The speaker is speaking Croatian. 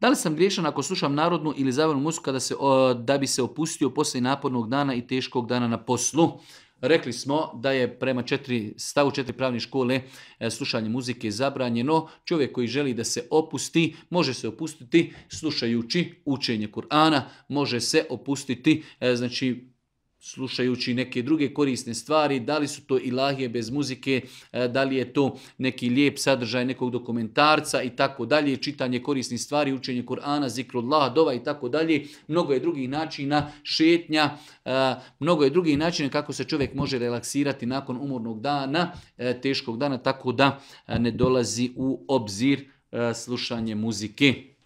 Da li sam griješan ako slušam narodnu ili zavrnu muziku kada se, da bi se opustio poslije napornog dana i teškog dana na poslu? Rekli smo da je prema četiri, stavu četiri pravne škole e, slušanje muzike zabranjeno. Čovjek koji želi da se opusti, može se opustiti slušajući učenje Kur'ana, može se opustiti e, znači slušajući neke druge korisne stvari, da li su to ilahije bez muzike, e, da li je to neki lijep sadržaj nekog dokumentarca i tako dalje, čitanje korisnih stvari, učenje Kur'ana, zikrullah, dova i tako dalje. Mnogo je drugih načina šetnja, e, mnogo je drugih načina kako se čovjek može relaksirati nakon umornog dana, e, teškog dana, tako da ne dolazi u obzir slušanje muzike.